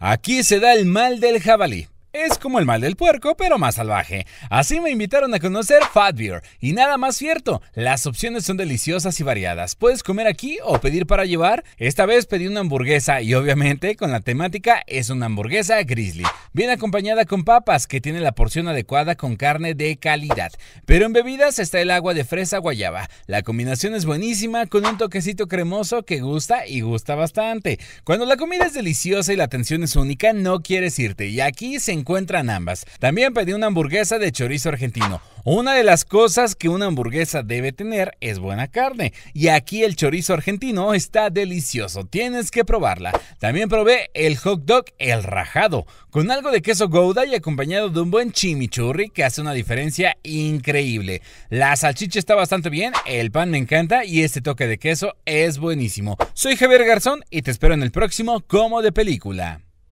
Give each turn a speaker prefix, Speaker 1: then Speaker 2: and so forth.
Speaker 1: Aquí se da el mal del jabalí. Es como el mal del puerco, pero más salvaje. Así me invitaron a conocer Fat Beer. Y nada más cierto, las opciones son deliciosas y variadas. Puedes comer aquí o pedir para llevar. Esta vez pedí una hamburguesa y obviamente con la temática es una hamburguesa grizzly. Bien acompañada con papas que tiene la porción adecuada con carne de calidad. Pero en bebidas está el agua de fresa guayaba. La combinación es buenísima con un toquecito cremoso que gusta y gusta bastante. Cuando la comida es deliciosa y la atención es única, no quieres irte. Y aquí se encuentran ambas. También pedí una hamburguesa de chorizo argentino. Una de las cosas que una hamburguesa debe tener es buena carne. Y aquí el chorizo argentino está delicioso. Tienes que probarla. También probé el hot dog el rajado, con algo de queso gouda y acompañado de un buen chimichurri que hace una diferencia increíble. La salchicha está bastante bien, el pan me encanta y este toque de queso es buenísimo. Soy Javier Garzón y te espero en el próximo Como de Película.